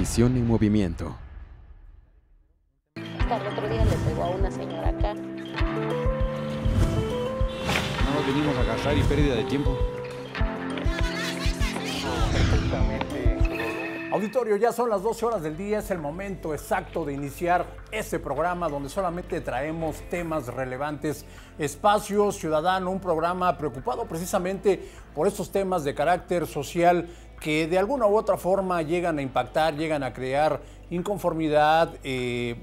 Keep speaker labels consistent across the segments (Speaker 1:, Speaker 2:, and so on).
Speaker 1: Visión en Movimiento. El otro día le pegó a una señora acá. No nos venimos a gastar y pérdida de tiempo.
Speaker 2: Auditorio, ya son las 12 horas del día, es el momento exacto de iniciar este programa donde solamente traemos temas relevantes. Espacio Ciudadano, un programa preocupado precisamente por estos temas de carácter social que de alguna u otra forma llegan a impactar, llegan a crear inconformidad, eh,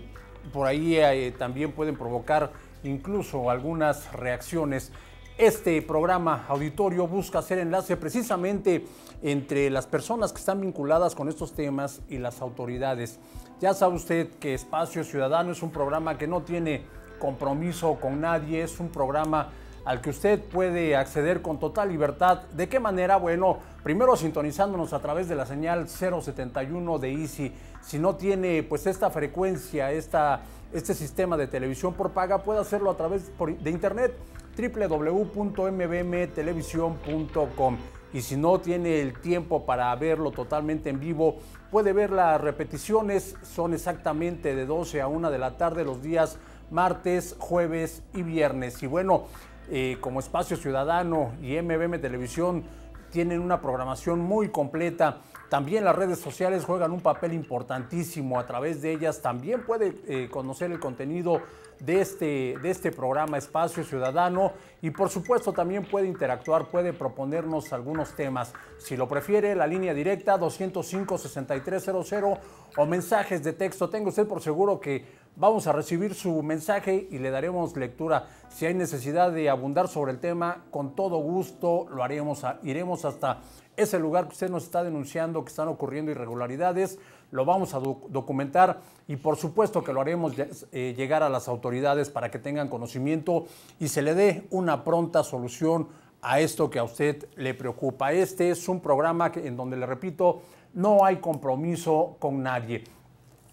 Speaker 2: por ahí eh, también pueden provocar incluso algunas reacciones. Este programa auditorio busca hacer enlace precisamente entre las personas que están vinculadas con estos temas y las autoridades. Ya sabe usted que Espacio Ciudadano es un programa que no tiene compromiso con nadie, es un programa al que usted puede acceder con total libertad. ¿De qué manera? Bueno, primero sintonizándonos a través de la señal 071 de Easy. Si no tiene pues esta frecuencia, esta, este sistema de televisión por paga, puede hacerlo a través de internet www.mbmtelevisión.com y si no tiene el tiempo para verlo totalmente en vivo, puede ver las repeticiones, son exactamente de 12 a 1 de la tarde los días martes, jueves y viernes. Y bueno, eh, como Espacio Ciudadano y MBM Televisión tienen una programación muy completa. También las redes sociales juegan un papel importantísimo. A través de ellas también puede eh, conocer el contenido de este, de este programa Espacio Ciudadano y por supuesto también puede interactuar, puede proponernos algunos temas. Si lo prefiere, la línea directa 205-6300 o mensajes de texto. Tengo usted por seguro que Vamos a recibir su mensaje y le daremos lectura. Si hay necesidad de abundar sobre el tema, con todo gusto lo haremos. Iremos hasta ese lugar que usted nos está denunciando que están ocurriendo irregularidades. Lo vamos a documentar y por supuesto que lo haremos eh, llegar a las autoridades para que tengan conocimiento y se le dé una pronta solución a esto que a usted le preocupa. Este es un programa en donde, le repito, no hay compromiso con nadie.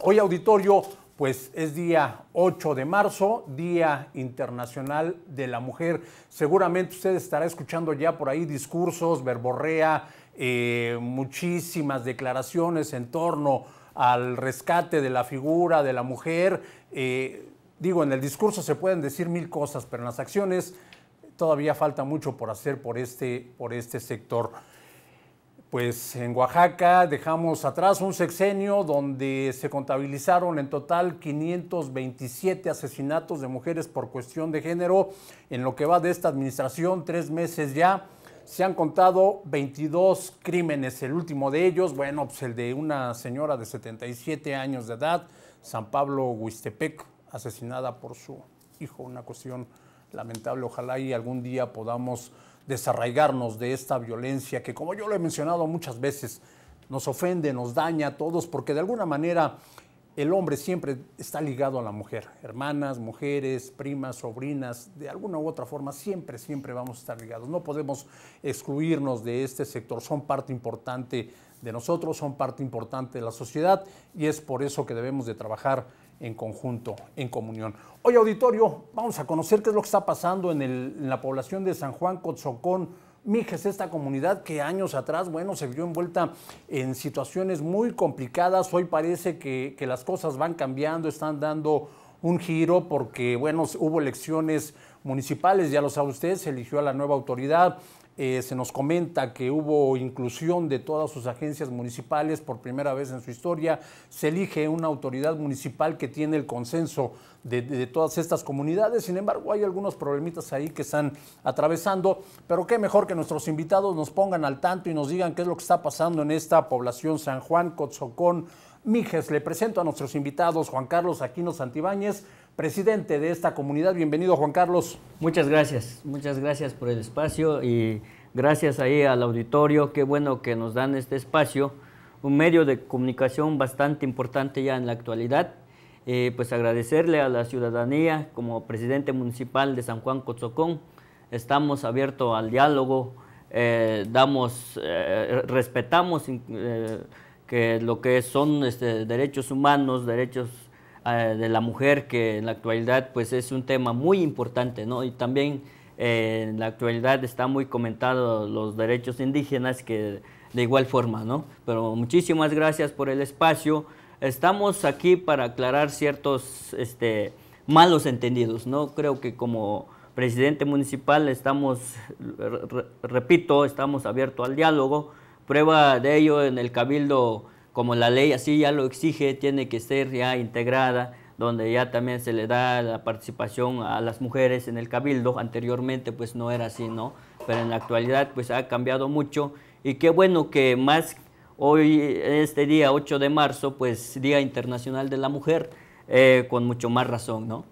Speaker 2: Hoy auditorio pues es día 8 de marzo, Día Internacional de la Mujer. Seguramente usted estará escuchando ya por ahí discursos, verborrea, eh, muchísimas declaraciones en torno al rescate de la figura de la mujer. Eh, digo, en el discurso se pueden decir mil cosas, pero en las acciones todavía falta mucho por hacer por este, por este sector pues en Oaxaca dejamos atrás un sexenio donde se contabilizaron en total 527 asesinatos de mujeres por cuestión de género. En lo que va de esta administración, tres meses ya, se han contado 22 crímenes. El último de ellos, bueno, pues el de una señora de 77 años de edad, San Pablo Huistepec, asesinada por su hijo. Una cuestión lamentable. Ojalá y algún día podamos desarraigarnos de esta violencia que, como yo lo he mencionado muchas veces, nos ofende, nos daña a todos, porque de alguna manera el hombre siempre está ligado a la mujer. Hermanas, mujeres, primas, sobrinas, de alguna u otra forma, siempre, siempre vamos a estar ligados. No podemos excluirnos de este sector. Son parte importante de nosotros, son parte importante de la sociedad y es por eso que debemos de trabajar en conjunto, en comunión. Hoy, auditorio, vamos a conocer qué es lo que está pasando en, la población de San Juan Cotzocón. Mijes, esta comunidad que años atrás, bueno, se vio envuelta en situaciones muy complicadas. Hoy parece que, que las cosas van cambiando, están dando un giro porque, bueno, hubo elecciones municipales, ya lo sabe usted, se eligió a la nueva autoridad, eh, se nos comenta que hubo inclusión de todas sus agencias municipales por primera vez en su historia. Se elige una autoridad municipal que tiene el consenso de, todas estas comunidades. Sin embargo, hay algunos problemitas ahí que están atravesando. Pero qué mejor que nuestros invitados nos pongan al tanto y nos digan qué es lo que está pasando en esta población San Juan, Cotzocón, Mijes. Le presento a nuestros invitados Juan Carlos Aquino Santibáñez presidente de esta comunidad. Bienvenido, Juan Carlos. Muchas
Speaker 3: gracias, muchas gracias por el espacio y gracias ahí al auditorio. Qué bueno que nos dan este espacio, un medio de comunicación bastante importante ya en la actualidad. Eh, pues agradecerle a la ciudadanía como presidente municipal de San Juan Cotzocón. Estamos abiertos al diálogo, eh, damos, eh, respetamos que lo que son este, derechos humanos, derechos eh, de la mujer, que en la actualidad pues es un tema muy importante, ¿no? Y también eh, en la actualidad está muy comentado los derechos indígenas, que de igual forma, ¿no? Pero muchísimas gracias por el espacio. Estamos aquí para aclarar ciertos este, malos entendidos, ¿no? Creo que como presidente municipal estamos, repito, estamos abiertos al diálogo. Prueba de ello en el Cabildo como la ley así ya lo exige, tiene que ser ya integrada, donde ya también se le da la participación a las mujeres en el cabildo. Anteriormente pues no era así, ¿no? Pero en la actualidad pues ha cambiado mucho y qué bueno que más hoy, este día 8 de marzo, pues Día Internacional de la Mujer, eh, con mucho más razón, ¿no?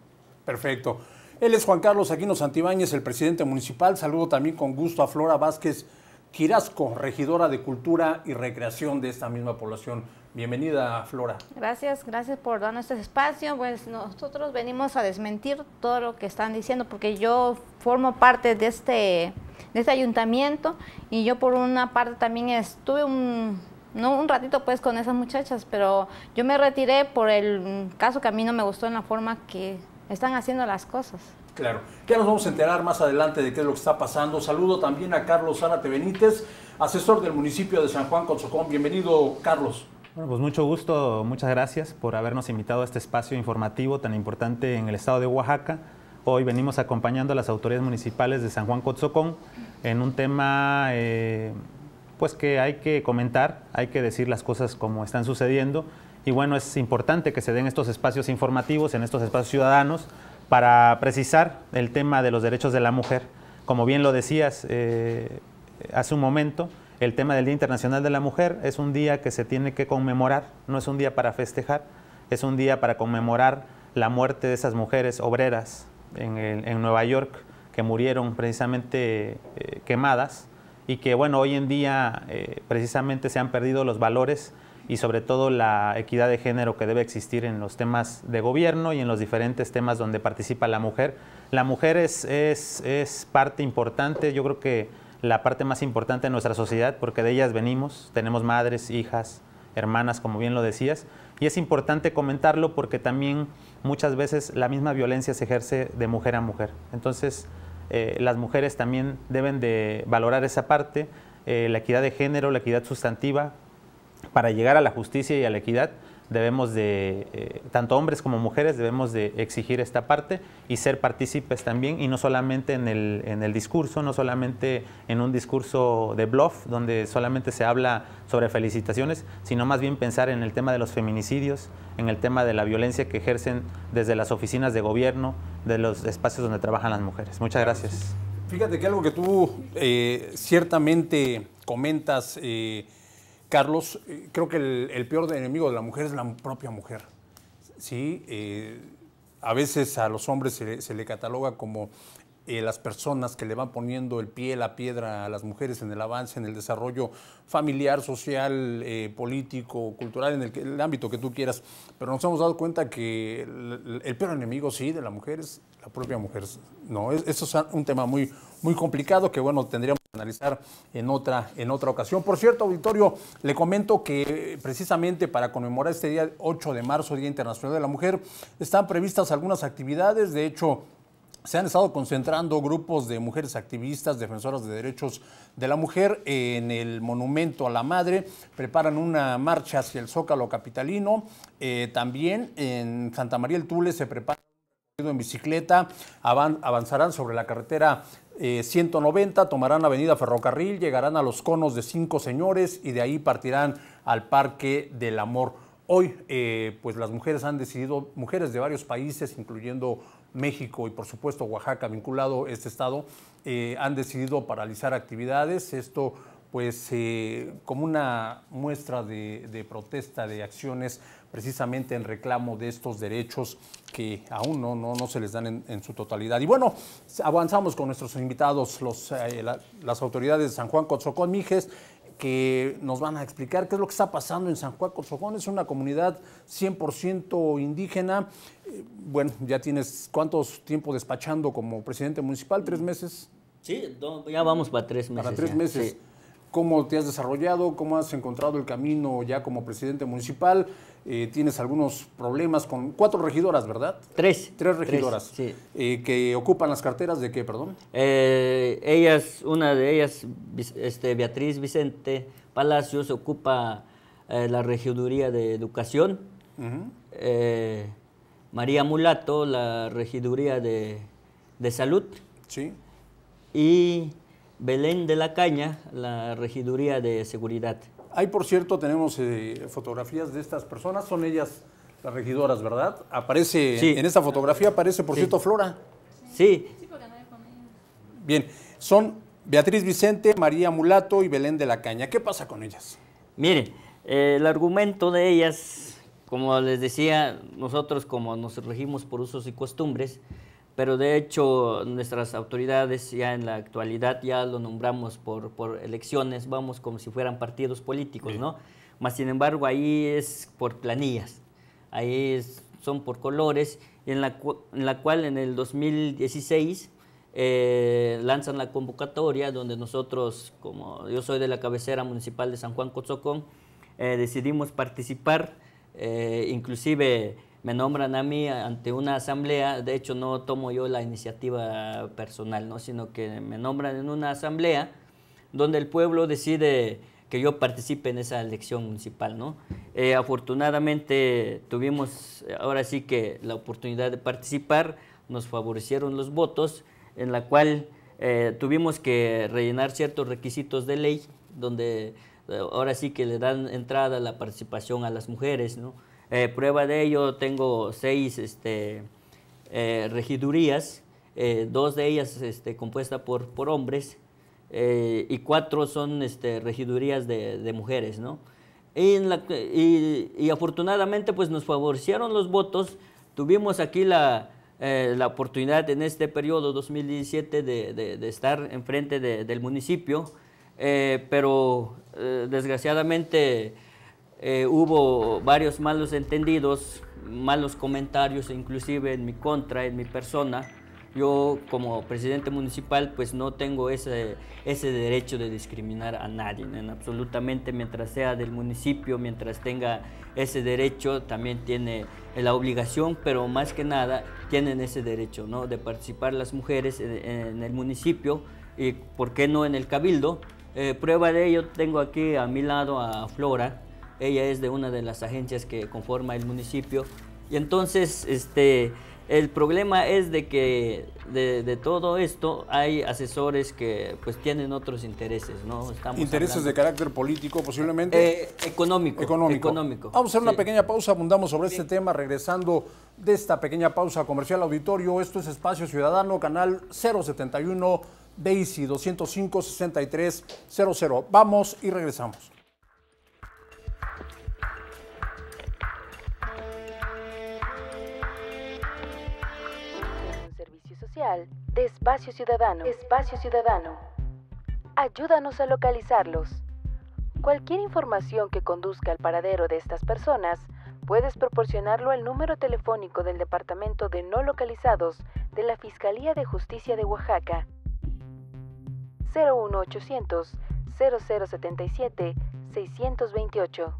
Speaker 3: Perfecto.
Speaker 2: Él es Juan Carlos Aquino Santibáñez, el presidente municipal. Saludo también con gusto a Flora Vázquez Quirasco, regidora de Cultura y Recreación de esta misma población. Bienvenida, Flora. Gracias, gracias por darnos este espacio. Pues nosotros venimos a desmentir todo lo que están diciendo, porque yo formo parte de este,
Speaker 1: de este ayuntamiento y yo por una parte también estuve un, no un ratito pues con esas muchachas, pero yo me retiré por el caso que a mí no me gustó en la forma que están haciendo las cosas.
Speaker 2: Claro, ya nos vamos a enterar más adelante de qué es lo que está pasando. Saludo también a Carlos Zárate Benítez, asesor del municipio de San Juan Cotzocón. Bienvenido, Carlos.
Speaker 1: Bueno, pues mucho gusto, muchas gracias por habernos invitado a este espacio informativo tan importante en el estado de Oaxaca. Hoy venimos acompañando a las autoridades municipales de San Juan Cotzocón en un tema eh, pues que hay que comentar, hay que decir las cosas como están sucediendo. Y bueno, es importante que se den estos espacios informativos, en estos espacios ciudadanos, para precisar el tema de los derechos de la mujer. Como bien lo decías eh, hace un momento, el tema del Día Internacional de la Mujer es un día que se tiene que conmemorar, no es un día para festejar, es un día para conmemorar la muerte de esas mujeres obreras en, Nueva York que murieron precisamente eh, quemadas y que bueno, hoy en día eh, precisamente se han perdido los valores y sobre todo la equidad de género que debe existir en los temas de gobierno y en los diferentes temas donde participa la mujer. La mujer es, parte importante, yo creo que la parte más importante de nuestra sociedad, porque de ellas venimos, tenemos madres, hijas, hermanas, como bien lo decías, y es importante comentarlo porque también muchas veces la misma violencia se ejerce de mujer a mujer. Entonces, eh, las mujeres también deben de valorar esa parte, eh, la equidad de género, la equidad sustantiva, para llegar a la justicia y a la equidad, debemos de, eh, tanto hombres como mujeres, debemos de exigir esta parte y ser partícipes también, y no solamente en el, discurso, no solamente en un discurso de bluff, donde solamente se habla sobre felicitaciones, sino más bien pensar en el tema de los feminicidios, en el tema de la violencia que ejercen desde las oficinas de gobierno, de los espacios donde trabajan las mujeres. Muchas gracias.
Speaker 2: Fíjate que algo que tú eh, ciertamente comentas... Eh, Carlos, eh, creo que el, peor enemigo de la mujer es la propia mujer. ¿sí? Eh, a veces a los hombres se, se le cataloga como eh, las personas que le van poniendo el pie, la piedra a las mujeres en el avance, en el desarrollo familiar, social, político, cultural, en el, ámbito que tú quieras. Pero nos hemos dado cuenta que el, peor enemigo, sí, de la mujer es la propia mujer. No, es, eso es un tema muy, muy complicado que, bueno, tendríamos analizar en otra, en otra ocasión. Por cierto, auditorio, le comento que eh, precisamente para conmemorar este día 8 de marzo, Día Internacional de la Mujer, están previstas algunas actividades. De hecho, se han estado concentrando grupos de mujeres activistas, defensoras de derechos de la mujer en el Monumento a la Madre. Preparan una marcha hacia el Zócalo Capitalino. Eh, también en Santa María el Tule se prepara en bicicleta, avanzarán sobre la carretera 190, eh, tomarán Avenida Ferrocarril, llegarán a los conos de Cinco Señores y de ahí partirán al Parque del Amor. Hoy, eh, pues las mujeres han decidido, mujeres de varios países, incluyendo México y por supuesto Oaxaca, vinculado este estado, eh, han decidido paralizar actividades. Esto, pues, como una muestra de protesta, de acciones precisamente en reclamo de estos derechos que aún no, no, no se les dan en, su totalidad. Y bueno, avanzamos con nuestros invitados, los, eh, las autoridades de San Juan Cotzocón Mijes, que nos van a explicar qué es lo que está pasando en San Juan Cotzocón. Es una comunidad 100% indígena. Eh, bueno, ya tienes cuántos tiempo despachando como presidente municipal, tres meses.
Speaker 3: Sí, ya vamos para tres meses. Para tres meses. Sí
Speaker 2: cómo te has desarrollado, cómo has encontrado el camino ya como presidente municipal. Eh, tienes algunos problemas con cuatro regidoras, ¿verdad? Tres. Tres regidoras. sí. Eh, que ocupan las carteras de qué, perdón.
Speaker 3: Eh, ellas, una de ellas, este, Beatriz Vicente Palacios, ocupa la regiduría de educación. María Mulato, la regiduría de, de salud. Sí. Y Belén de la Caña, la Regiduría de Seguridad. Ahí, por cierto, tenemos
Speaker 2: eh, fotografías de estas personas, son ellas las regidoras, ¿verdad? Aparece, sí. en esta fotografía aparece, por cierto, Flora. Sí. Bien, son
Speaker 3: Beatriz Vicente, María Mulato y Belén de la Caña. ¿Qué pasa con ellas? Mire, eh, el argumento de ellas, como les decía, nosotros como nos regimos por usos y costumbres, pero de hecho nuestras autoridades ya en la actualidad ya lo nombramos por, elecciones, vamos como si fueran partidos políticos, ¿no? Más sin embargo ahí es por planillas, ahí son por colores, en la, en la cual en el 2016 eh, lanzan la convocatoria donde nosotros, como yo soy de la cabecera municipal de San Juan Cotzocón, eh, decidimos participar, eh, inclusive me nombran a mí ante una asamblea, de hecho no tomo yo la iniciativa personal, ¿no? sino que me nombran en una asamblea donde el pueblo decide que yo participe en esa elección municipal. ¿no? Eh, afortunadamente tuvimos ahora sí que la oportunidad de participar, nos favorecieron los votos, en la cual eh, tuvimos que rellenar ciertos requisitos de ley, donde eh, ahora sí que le dan entrada la participación a las mujeres, ¿no? Eh, prueba de ello, tengo seis este, eh, regidurías, eh, dos de ellas este, compuestas por, por hombres y cuatro son este, regidurías de, mujeres, Y, y, afortunadamente pues nos favorecieron los votos, tuvimos aquí la, oportunidad en este periodo 2017 de, de, de estar enfrente del municipio, pero desgraciadamente eh, hubo varios malos entendidos, malos comentarios, e inclusive en mi contra, en mi persona. Yo como presidente municipal pues no tengo ese, ese derecho de discriminar a nadie, en absolutamente mientras sea del municipio, mientras tenga ese derecho, también tiene la obligación, pero más que nada tienen ese derecho ¿no? de participar las mujeres en, el municipio y por qué no en el cabildo. Eh, prueba de ello tengo aquí a mi lado a Flora, ella es de una de las agencias que conforma el municipio. Y entonces, este, el problema es de que de, todo esto hay asesores que pues tienen otros intereses, ¿no? intereses de carácter político posiblemente. Eh, económico, económico, Vamos a hacer una
Speaker 2: pequeña pausa, abundamos sobre este tema, regresando de esta pequeña pausa comercial auditorio. Esto es Espacio Ciudadano, canal 071, Daisy 205-6300. Vamos y regresamos.
Speaker 1: de Espacio Ciudadano. Espacio Ciudadano. Ayúdanos a localizarlos. Cualquier información que conduzca al paradero de estas personas, puedes proporcionarlo al número telefónico del Departamento de No Localizados de la Fiscalía de Justicia de Oaxaca. 01800 0077 628.